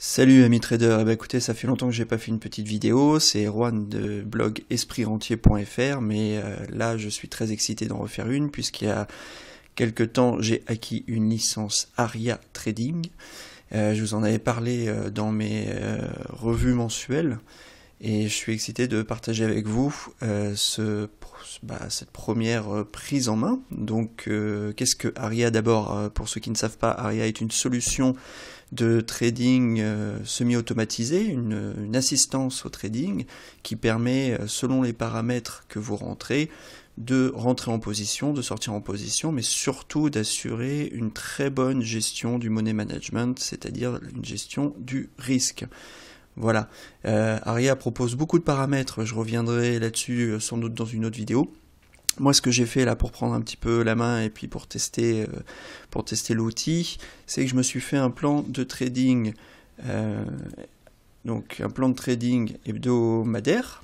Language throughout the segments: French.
Salut amis traders, eh ben, écoutez ça fait longtemps que j'ai pas fait une petite vidéo, c'est Rwan de blog espritrentier.fr mais euh, là je suis très excité d'en refaire une puisqu'il y a quelque temps j'ai acquis une licence ARIA Trading, euh, je vous en avais parlé euh, dans mes revues mensuelles et je suis excité de partager avec vous euh, bah, cette première euh, prise en main. Donc, euh, qu'est-ce que ARIA d'abord Pour ceux qui ne savent pas, ARIA est une solution de trading semi-automatisé, une, une, assistance au trading qui permet, selon les paramètres que vous rentrez, de rentrer en position, de sortir en position, mais surtout d'assurer une très bonne gestion du money management, c'est-à-dire une gestion du risque. Voilà. Euh, Aria propose beaucoup de paramètres, je reviendrai là-dessus euh, sans doute dans une autre vidéo. Moi, ce que j'ai fait là pour prendre un petit peu la main et puis pour tester, euh, pour tester l'outil, c'est que je me suis fait un plan de trading, donc un plan de trading hebdomadaire.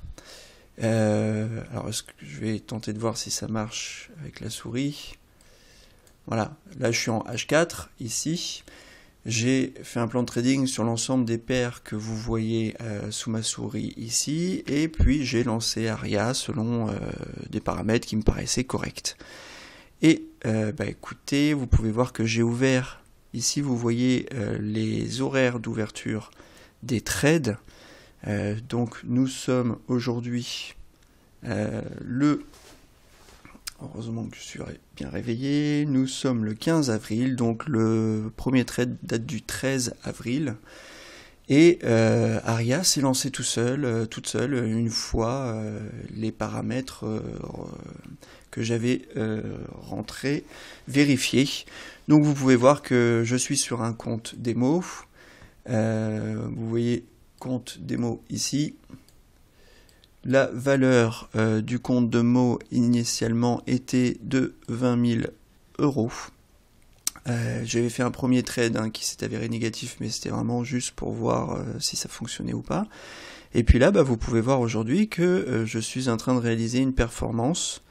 alors, ce que je vais tenter de voir si ça marche avec la souris Voilà, là je suis en H4 ici. J'ai fait un plan de trading sur l'ensemble des paires que vous voyez euh, sous ma souris ici, et puis j'ai lancé ARIA selon euh, des paramètres qui me paraissaient corrects. Et euh, bah, écoutez, vous pouvez voir que j'ai ouvert, ici vous voyez les horaires d'ouverture des trades. donc nous sommes aujourd'hui le Heureusement que je suis bien réveillé. Nous sommes le 15 avril, donc le premier trade date du 13 avril. Et euh, Aria s'est lancée tout seul, euh, toute seule, une fois euh, les paramètres euh, que j'avais rentrés vérifiés. Donc vous pouvez voir que je suis sur un compte démo. vous voyez compte démo ici. La valeur euh, du compte de mots initialement était de 20 000 euros. Euh, j'avais fait un premier trade hein, qui s'est avéré négatif, mais c'était vraiment juste pour voir euh, si ça fonctionnait ou pas. Et puis là, bah, vous pouvez voir aujourd'hui que je suis en train de réaliser une performance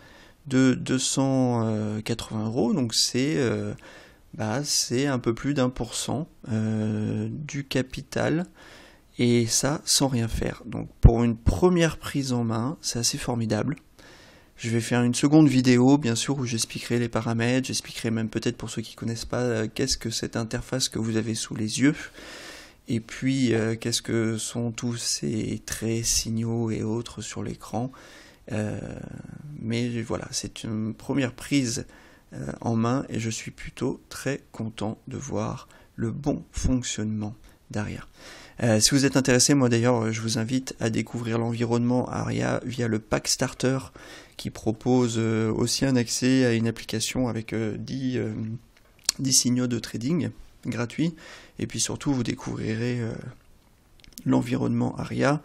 de 280 euros, donc bah, c'est un peu plus d'un pour cent du capital et ça sans rien faire. Donc pour une première prise en main, c'est assez formidable. Je vais faire une seconde vidéo, bien sûr, où j'expliquerai les paramètres, j'expliquerai même peut-être pour ceux qui ne connaissent pas euh, qu'est-ce que cette interface que vous avez sous les yeux, et puis euh, qu'est-ce que sont tous ces traits, signaux et autres sur l'écran. Euh, mais voilà, c'est une première prise en main et je suis plutôt très content de voir le bon fonctionnement derrière. Euh, si vous êtes intéressé, moi d'ailleurs, je vous invite à découvrir l'environnement ARIA via le pack starter qui propose euh, aussi un accès à une application avec 10, euh, 10, signaux de trading gratuits. Et puis surtout, vous découvrirez l'environnement ARIA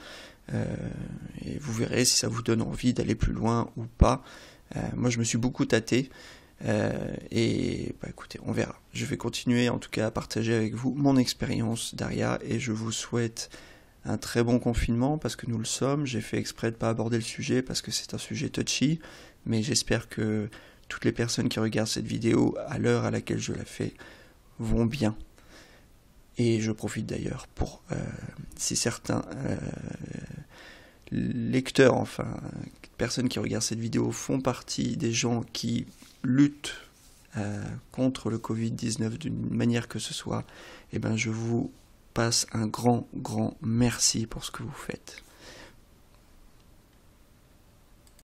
et vous verrez si ça vous donne envie d'aller plus loin ou pas. moi, je me suis beaucoup tâté. Euh, et bah, écoutez, on verra. Je vais continuer en tout cas à partager avec vous mon expérience d'Aria et je vous souhaite un très bon confinement parce que nous le sommes. J'ai fait exprès de pas aborder le sujet parce que c'est un sujet touchy, mais j'espère que toutes les personnes qui regardent cette vidéo à l'heure à laquelle je la fais vont bien. Et je profite d'ailleurs pour, euh, si certains euh, lecteurs, enfin, personnes qui regardent cette vidéo font partie des gens qui lutte euh, contre le Covid-19 d'une manière que ce soit, eh bien je vous passe un grand, grand merci pour ce que vous faites.